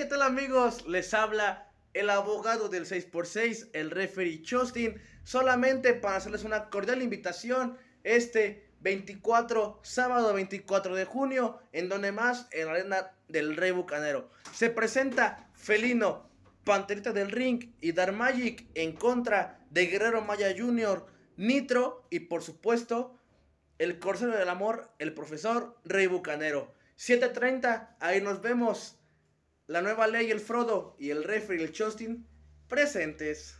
¿qué tal amigos? Les habla el abogado del 6x6, el referee Justin, solamente para hacerles una cordial invitación este 24, sábado 24 de junio, en donde más, en la arena del Rey Bucanero. Se presenta Felino, Panterita del Ring y Dark Magic en contra de Guerrero Maya Jr., Nitro y por supuesto el Corsero del Amor, el profesor Rey Bucanero. 7.30, ahí nos vemos. La nueva ley, el Frodo y el refri, el Justin, presentes.